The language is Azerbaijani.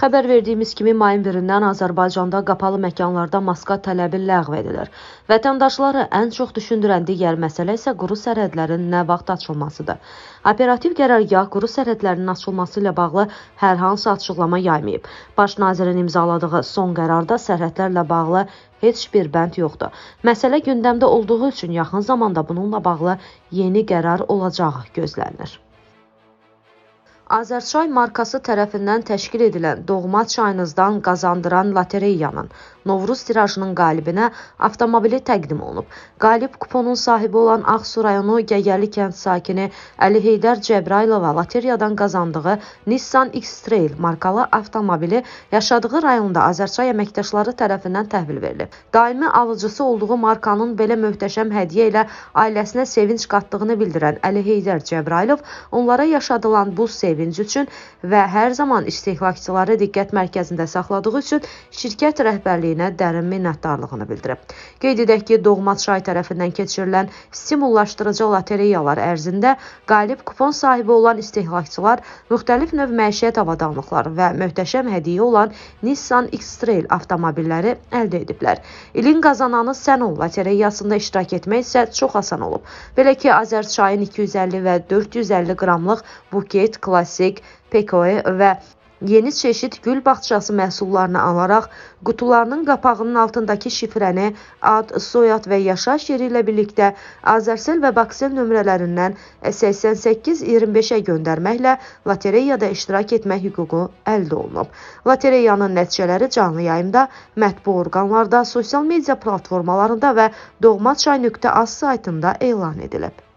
Xəbər verdiyimiz kimi mayın birindən Azərbaycanda qapalı məkanlarda maska tələbi ləğv edilir. Vətəndaşları ən çox düşündürən digər məsələ isə quru sərhədlərin nə vaxt açılmasıdır. Operativ qərargah quru sərhədlərinin açılması ilə bağlı hər hansı açıqlama yaymayıb. Baş nazirin imzaladığı son qərarda sərhədlərlə bağlı heç bir bənd yoxdur. Məsələ gündəmdə olduğu üçün yaxın zamanda bununla bağlı yeni qərar olacağı gözlənilir. Azərçay markası tərəfindən təşkil edilən Doğma çayınızdan qazandıran lotereyanın Novruz tirajının qalibinə avtomobili təqdim olunub. Qalib kuponun sahibi olan Ağsu rayonu Gəgəli kənd sakini Əli Heydər Cəbrailova loteriyadan qazandığı Nissan X-Trail markalı avtomobili yaşadığı rayonda Azərçay əməkdaşları tərəfindən təhvil verilib. Daimi alıcısı olduğu markanın belə möhtəşəm hədiyyə ilə ailəsinə sevinç qatdığını bildirən Əli Heydər Cəbrailov onlara yaşadılan bu sevinci sevinci üçün və hər zaman istehlakçıları diqqət mərkəzində saxladığı üçün şirkət rəhbərliyinə dərin minnətdarlığını bildirib. Qeyd edək ki, Doğma çay tərəfindən keçirilən stimullaşdırıcı lotereyalar ərzində qalib kupon sahibi olan istehlakçılar müxtəlif növ məişət avadanlıqları və möhtəşəm hədiyyə olan Nissan X-Trail avtomobilləri əldə ediblər. İlin qazananı Sənon lotereyasında iştirak etmək isə çox asan olub. Belə ki, Azərçayın 250 və 450 qramlıq buket klassik klassik, pekoe və yeni çeşid gül bağçası məhsullarını alaraq qutularının qapağının altındakı şifrəni ad, soyad və yaşayış yeri ilə birlikdə Azərsel və Baksel nömrələrindən 88-25-ə göndərməklə lotereyada iştirak etmək hüququ əldə olunub. Lotereyanın nəticələri canlı yayımda, mətbu orqanlarda, sosial media platformalarında və doğmaçay.az saytında elan edilib.